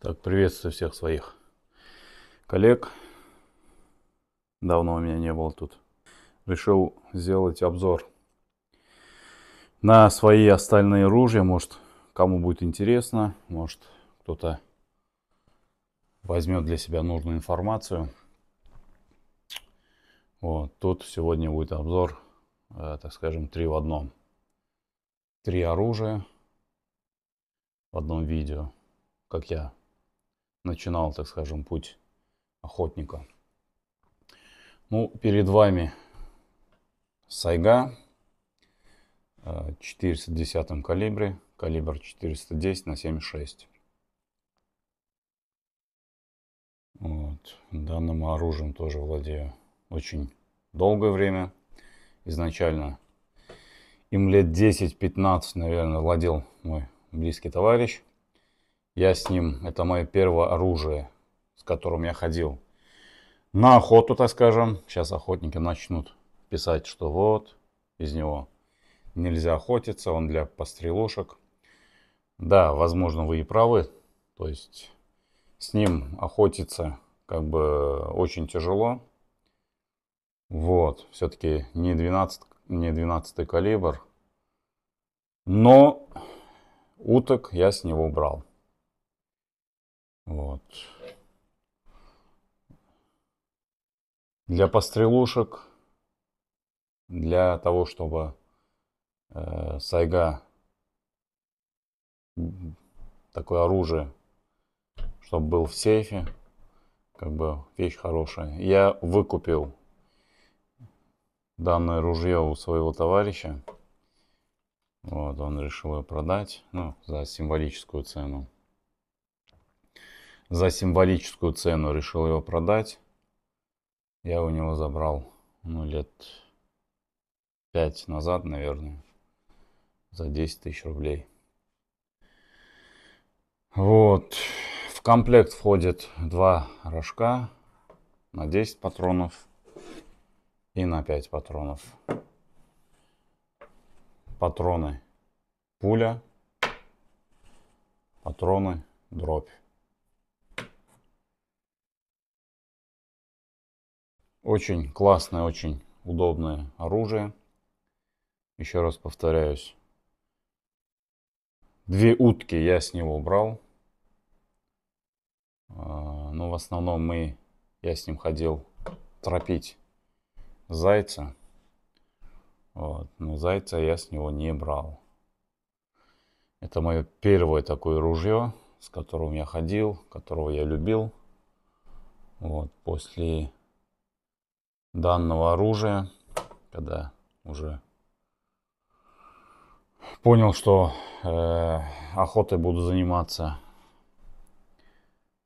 Так, приветствую всех своих коллег. Давно у меня не было тут. Решил сделать обзор на свои остальные ружья. Может, кому будет интересно, может, кто-то возьмет для себя нужную информацию. Вот, тут сегодня будет обзор, э, так скажем, три в одном. Три оружия в одном видео, как я начинал, так скажем, путь охотника. Ну, перед вами Сайга 410 э, калибре, калибр 410 на 7,6. Вот. Данным оружием тоже владею очень долгое время. Изначально им лет 10-15, наверное, владел мой близкий товарищ. Я с ним, это мое первое оружие, с которым я ходил. На охоту, так скажем, сейчас охотники начнут писать, что вот, из него нельзя охотиться, он для пострелушек. Да, возможно, вы и правы, то есть с ним охотиться как бы очень тяжело. Вот, все-таки не 12, не 12 калибр, но уток я с него брал. Вот. Для пострелушек, для того, чтобы э, сайга, такое оружие, чтобы был в сейфе, как бы вещь хорошая. Я выкупил данное ружье у своего товарища. Вот, он решил ее продать, ну, за символическую цену за символическую цену решил его продать. Я у него забрал ну, лет 5 назад, наверное, за 10 тысяч рублей. Вот. В комплект входит два рожка на 10 патронов и на 5 патронов. Патроны пуля, патроны дробь. Очень классное, очень удобное оружие. Еще раз повторяюсь. Две утки я с него брал, а, Но ну, в основном мы, я с ним ходил тропить зайца. Вот. Но зайца я с него не брал. Это мое первое такое ружье, с которым я ходил, которого я любил. Вот. После данного оружия, когда уже понял, что э, охотой буду заниматься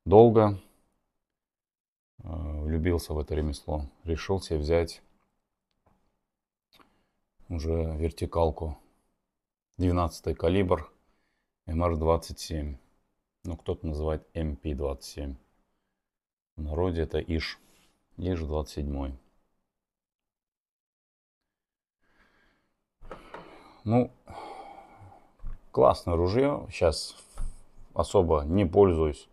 долго, э, влюбился в это ремесло, решил себе взять уже вертикалку 12 калибр МР-27. Эм ну, кто-то называет МП-27. Эм в народе это ИШ. ИШ-27. Ну, классное ружье. Сейчас особо не пользуюсь.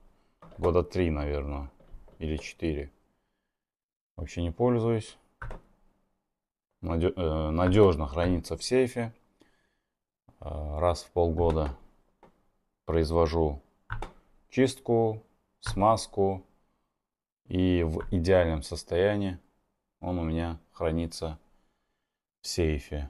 Года три, наверное. Или четыре. Вообще не пользуюсь. Надеж э, надежно хранится в сейфе. Э, раз в полгода произвожу чистку, смазку. И в идеальном состоянии он у меня хранится в сейфе.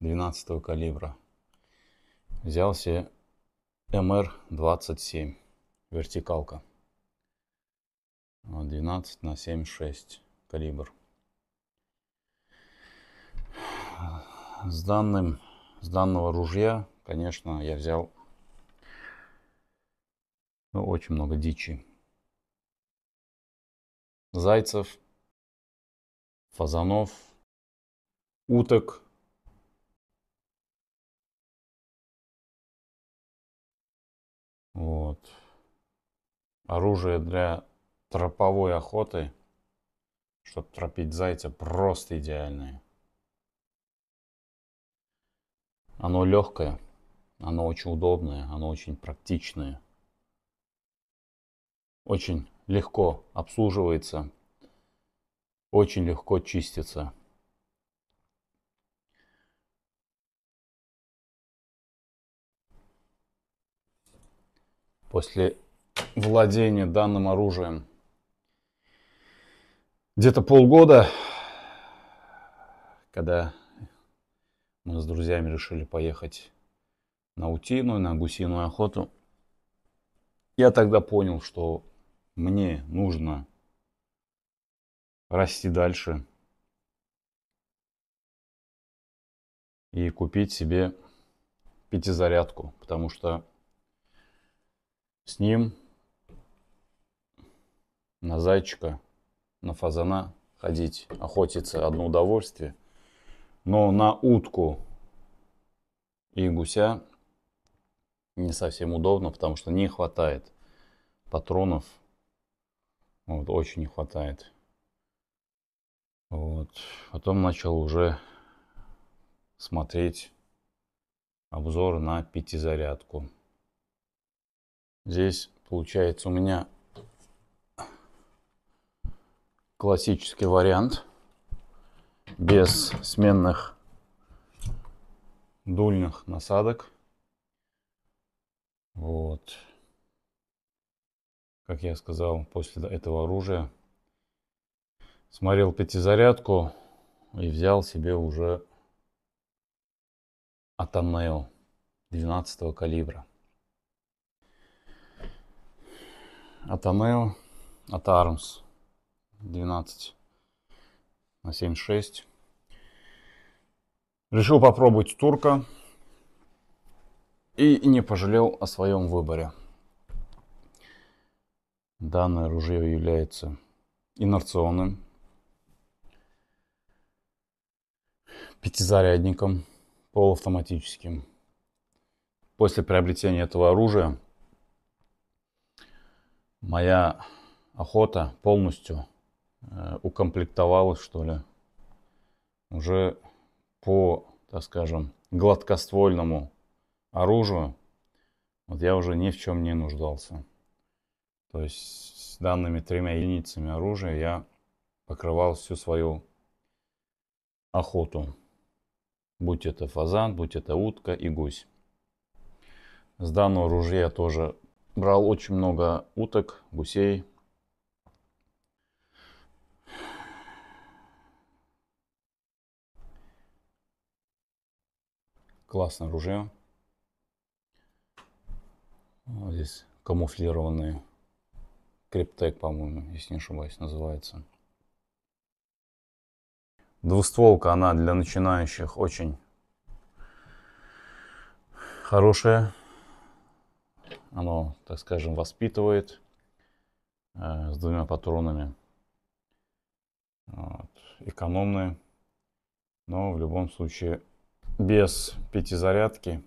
12 калибра. взялся МР-27, вертикалка. 12 на 7,6 калибр. С, данным, с данного ружья, конечно, я взял ну, очень много дичи. Зайцев, фазанов, уток – Вот. Оружие для троповой охоты, чтобы тропить зайца, просто идеальное. Оно легкое, оно очень удобное, оно очень практичное. Очень легко обслуживается, очень легко чистится. после владения данным оружием. Где-то полгода, когда мы с друзьями решили поехать на утиную, на гусиную охоту, я тогда понял, что мне нужно расти дальше и купить себе пятизарядку, потому что с ним на зайчика, на фазана ходить, охотиться одно удовольствие. Но на утку и гуся не совсем удобно, потому что не хватает патронов. Вот, очень не хватает. Вот. Потом начал уже смотреть обзор на пятизарядку. Здесь получается у меня классический вариант без сменных дульных насадок. Вот. Как я сказал, после этого оружия смотрел пятизарядку и взял себе уже Атамео 12 калибра. Атамео Атармс, Армс 12 на 7.6. Решил попробовать турка и не пожалел о своем выборе. Данное ружье является инерционным, пятизарядником, полуавтоматическим. После приобретения этого оружия моя охота полностью э, укомплектовалась, что ли, уже по, так скажем, гладкоствольному оружию. Вот я уже ни в чем не нуждался. То есть с данными тремя единицами оружия я покрывал всю свою охоту. Будь это фазан, будь это утка и гусь. С данного ружья я тоже брал очень много уток, гусей. Классное ружье. здесь камуфлированные. Криптек, по-моему, если не ошибаюсь, называется. Двустволка, она для начинающих очень хорошая. Оно, так скажем, воспитывает э, с двумя патронами. Вот. Экономное. Но в любом случае без пятизарядки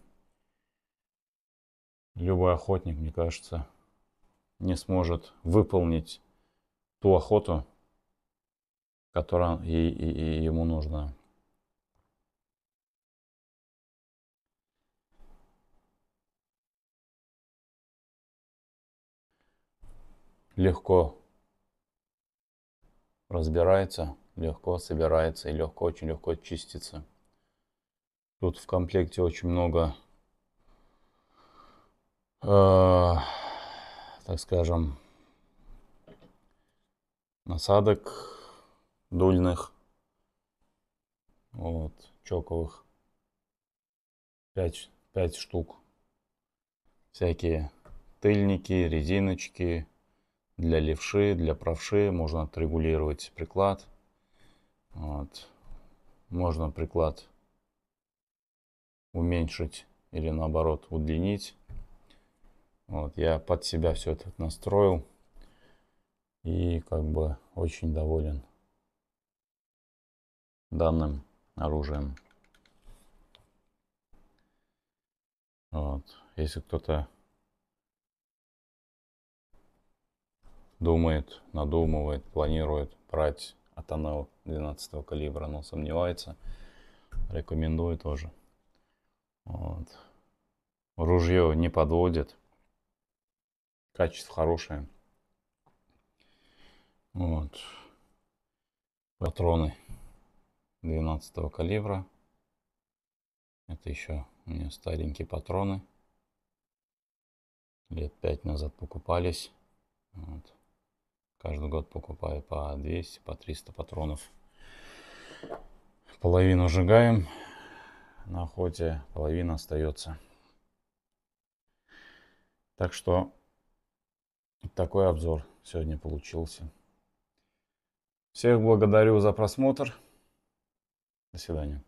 любой охотник, мне кажется, не сможет выполнить ту охоту, которая и, и, и ему нужна. легко разбирается, легко собирается и легко, очень легко чистится. Тут в комплекте очень много, э, так скажем, насадок дульных, вот, чоковых, 5, 5 штук, всякие тыльники, резиночки, для левши, для правши можно отрегулировать приклад. Вот. Можно приклад уменьшить или наоборот удлинить. Вот, я под себя все это настроил и как бы очень доволен данным оружием. Вот. Если кто-то думает, надумывает, планирует брать от 12 калибра, но сомневается. Рекомендую тоже. Вот. Ружье не подводит. Качество хорошее. Вот. Патроны 12 калибра. Это еще у меня старенькие патроны. Лет пять назад покупались. Вот. Каждый год покупаю по 200, по 300 патронов. Половину сжигаем на охоте, половина остается. Так что такой обзор сегодня получился. Всех благодарю за просмотр. До свидания.